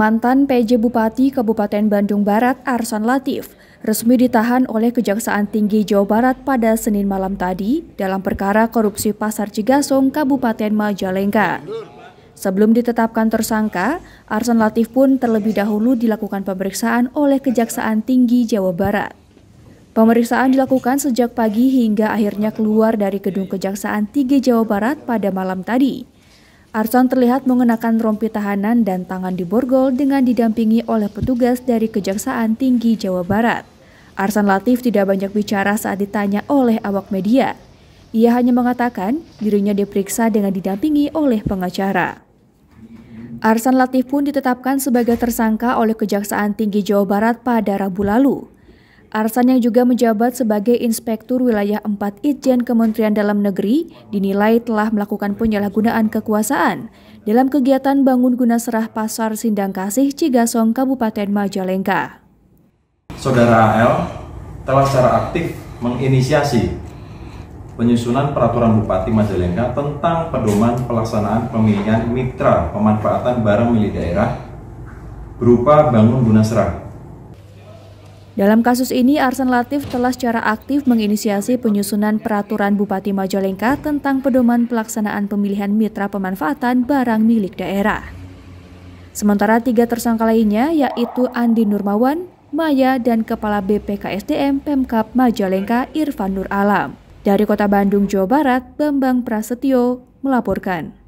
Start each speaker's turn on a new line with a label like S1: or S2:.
S1: Mantan PJ Bupati Kabupaten Bandung Barat Arsan Latif resmi ditahan oleh Kejaksaan Tinggi Jawa Barat pada Senin malam tadi dalam perkara korupsi Pasar Cigasong Kabupaten Majalengka. Sebelum ditetapkan tersangka, Arsan Latif pun terlebih dahulu dilakukan pemeriksaan oleh Kejaksaan Tinggi Jawa Barat. Pemeriksaan dilakukan sejak pagi hingga akhirnya keluar dari gedung Kejaksaan Tinggi Jawa Barat pada malam tadi. Arson terlihat mengenakan rompi tahanan dan tangan diborgol dengan didampingi oleh petugas dari Kejaksaan Tinggi Jawa Barat. Arsan Latif tidak banyak bicara saat ditanya oleh awak media. Ia hanya mengatakan dirinya diperiksa dengan didampingi oleh pengacara. Arsan Latif pun ditetapkan sebagai tersangka oleh Kejaksaan Tinggi Jawa Barat pada Rabu lalu. Arsan yang juga menjabat sebagai Inspektur Wilayah 4 Itjen Kementerian Dalam Negeri dinilai telah melakukan penyalahgunaan kekuasaan dalam kegiatan bangun guna serah pasar Sindang Kasih Cigasong Kabupaten Majalengka.
S2: Saudara AL telah secara aktif menginisiasi penyusunan peraturan Bupati Majalengka tentang pedoman pelaksanaan pemilihan mitra pemanfaatan barang milik daerah berupa bangun guna serah
S1: dalam kasus ini, Arsen Latif telah secara aktif menginisiasi penyusunan peraturan Bupati Majalengka tentang pedoman pelaksanaan pemilihan mitra pemanfaatan barang milik daerah. Sementara tiga tersangka lainnya yaitu Andi Nurmawan, Maya, dan Kepala BPKSDM Pemkap Majalengka Irfan Nur Alam. Dari Kota Bandung, Jawa Barat, Bambang Prasetyo melaporkan.